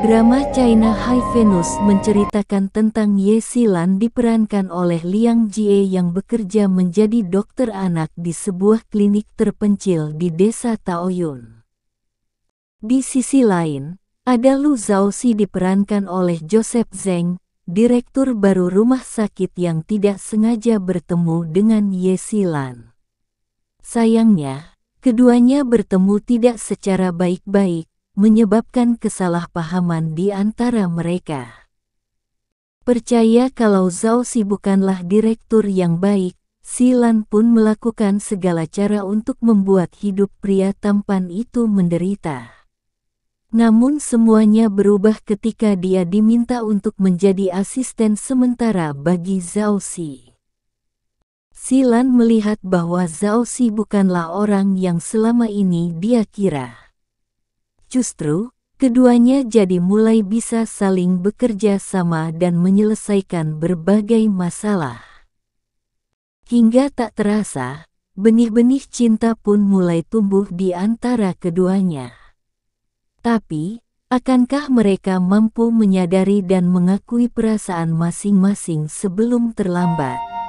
Drama China High Venus menceritakan tentang Ye Silan diperankan oleh Liang Jie yang bekerja menjadi dokter anak di sebuah klinik terpencil di desa Taoyun. Di sisi lain, ada Lu Zhaoxi diperankan oleh Joseph Zeng, direktur baru rumah sakit yang tidak sengaja bertemu dengan Ye Silan. Sayangnya, keduanya bertemu tidak secara baik-baik, menyebabkan kesalahpahaman di antara mereka. Percaya kalau Zhao Si bukanlah direktur yang baik, Silan pun melakukan segala cara untuk membuat hidup pria tampan itu menderita. Namun semuanya berubah ketika dia diminta untuk menjadi asisten sementara bagi Zhao Si. Silan melihat bahwa Zhao Si bukanlah orang yang selama ini dia kira. Justru, keduanya jadi mulai bisa saling bekerja sama dan menyelesaikan berbagai masalah. Hingga tak terasa, benih-benih cinta pun mulai tumbuh di antara keduanya. Tapi, akankah mereka mampu menyadari dan mengakui perasaan masing-masing sebelum terlambat?